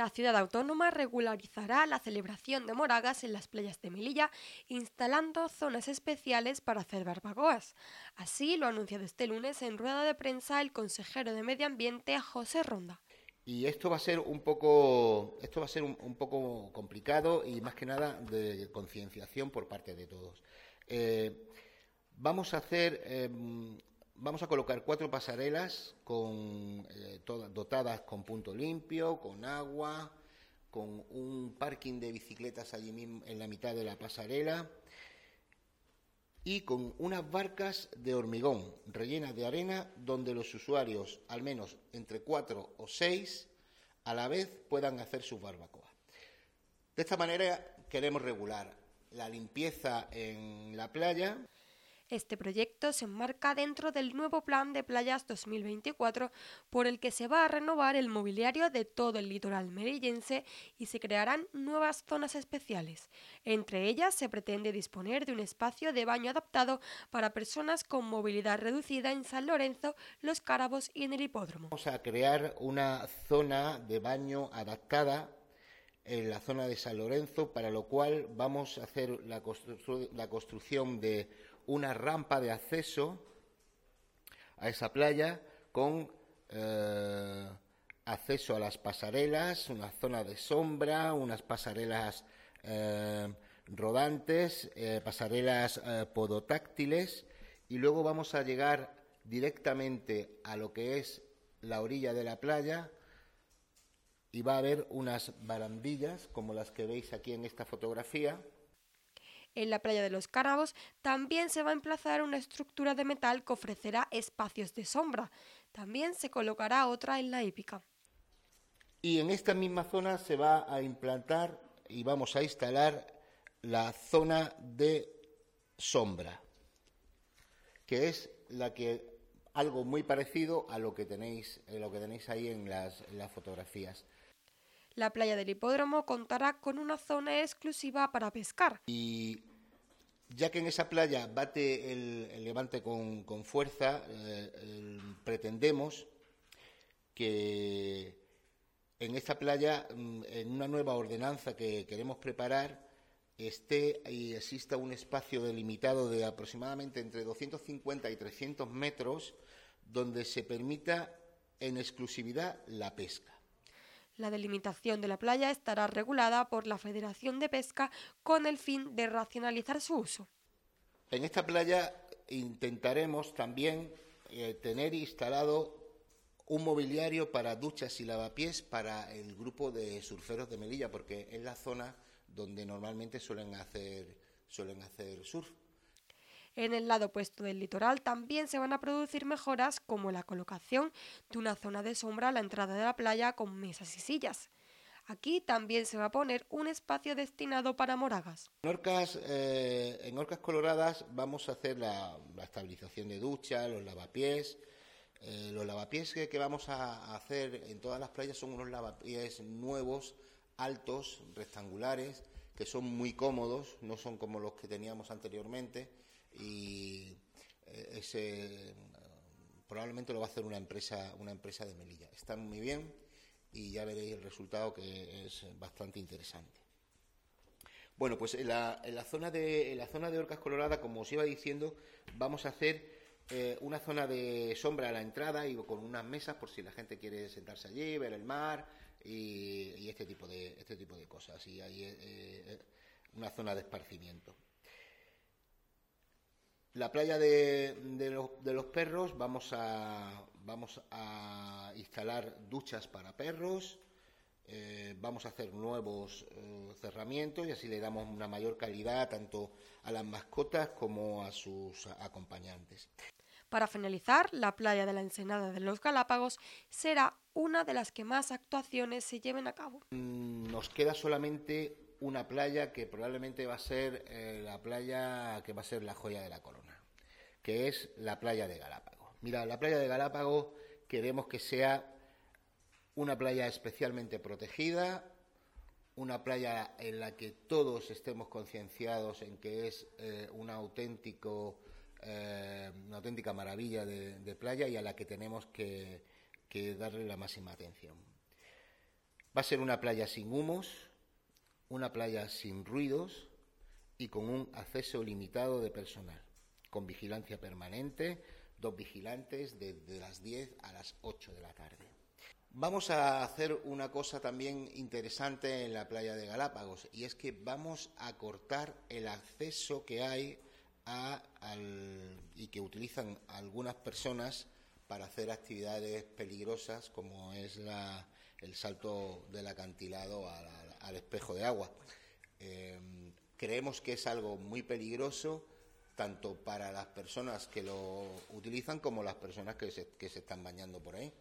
La ciudad autónoma regularizará la celebración de moragas en las playas de Melilla, instalando zonas especiales para hacer barbacoas. Así lo ha anunciado este lunes en rueda de prensa el consejero de Medio Ambiente José Ronda. Y esto va a ser un poco, esto va a ser un, poco complicado y más que nada de concienciación por parte de todos. Eh, vamos a hacer em, Vamos a colocar cuatro pasarelas eh, dotadas con punto limpio, con agua, con un parking de bicicletas allí mismo en la mitad de la pasarela y con unas barcas de hormigón rellenas de arena donde los usuarios, al menos entre cuatro o seis, a la vez puedan hacer sus barbacoas. De esta manera queremos regular la limpieza en la playa. Este proyecto se enmarca dentro del nuevo Plan de Playas 2024, por el que se va a renovar el mobiliario de todo el litoral merillense y se crearán nuevas zonas especiales. Entre ellas se pretende disponer de un espacio de baño adaptado para personas con movilidad reducida en San Lorenzo, Los Carabos y en el hipódromo. Vamos a crear una zona de baño adaptada en la zona de San Lorenzo, para lo cual vamos a hacer la, construcción de una rampa de acceso a esa playa con eh, acceso a las pasarelas, una zona de sombra, unas pasarelas eh, rodantes, eh, pasarelas podotáctiles y luego vamos a llegar directamente a lo que es la orilla de la playa y va a haber unas barandillas como las que veis aquí en esta fotografía. En la playa de los Cárabos también se va a emplazar una estructura de metal que ofrecerá espacios de sombra. También se colocará otra en la Épica. Y en esta misma zona se va a implantar y vamos a instalar la zona de sombra, que es la que algo muy parecido a lo que tenéis, eh, lo que tenéis ahí en las fotografías. La playa del hipódromo contará con una zona exclusiva para pescar. Y ya que en esa playa bate el, levante con, fuerza, eh, pretendemos que en esta playa, mm, en una nueva ordenanza que queremos preparar, esté y exista un espacio delimitado de aproximadamente entre 250 y 300 metros donde se permita en exclusividad la pesca. La delimitación de la playa estará regulada por la Federación de Pesca con el fin de racionalizar su uso. En esta playa intentaremos también eh, tener instalado un mobiliario para duchas y lavapiés para el grupo de surferos de Melilla, porque es la zona donde normalmente suelen hacer, suelen hacer surf. En el lado opuesto del litoral también se van a producir mejoras como la colocación de una zona de sombra a la entrada de la playa con mesas y sillas. Aquí también se va a poner un espacio destinado para moragas. En Orcas, eh, Coloradas vamos a hacer la, estabilización de ducha, los lavapiés. Eh, los lavapiés que, vamos a hacer en todas las playas son unos lavapiés nuevos, altos, rectangulares, que son muy cómodos, no son como los que teníamos anteriormente y eh, ese mm, probablemente lo va a hacer una empresa, una empresa de Melilla. Están muy bien y ya veréis el resultado que es bastante interesante. Bueno, pues en la, zona, de, Orcas Colorada, como os iba diciendo, vamos a hacer eh, una zona de sombra a la entrada y con unas mesas por si la gente quiere sentarse allí, ver el mar, y, este, tipo de, este tipo de cosas. Y hay eh, eh, una zona de esparcimiento. La playa de, los, perros, vamos a, instalar duchas para perros, eh, vamos a hacer nuevos cerramientos y así le damos una mayor calidad tanto a las mascotas como a sus acompañantes. Para finalizar, la playa de la Ensenada de los Galápagos será una de las que más actuaciones se lleven a cabo. Mm, nos queda solamente una playa que probablemente va a ser eh, la playa que va a ser la joya de la corona, que es la playa de Galápagos. Mira, la playa de Galápagos queremos que sea una playa especialmente protegida, una playa en la que todos estemos concienciados en que es eh, un auténtico eh, una auténtica maravilla de, playa y a la que tenemos que, que darle la máxima atención. Va a ser una playa sin humos, una playa sin ruidos y con un acceso limitado de personal, con vigilancia permanente, dos vigilantes desde las 10 a las 8 de la tarde. Vamos a hacer una cosa también interesante en la playa de Galápagos y es que vamos a cortar el acceso que hay y que utilizan algunas personas para hacer actividades peligrosas como es el salto del acantilado al, espejo de agua. Em, creemos que es algo muy peligroso tanto para las personas que lo utilizan como las personas que que se están bañando por ahí.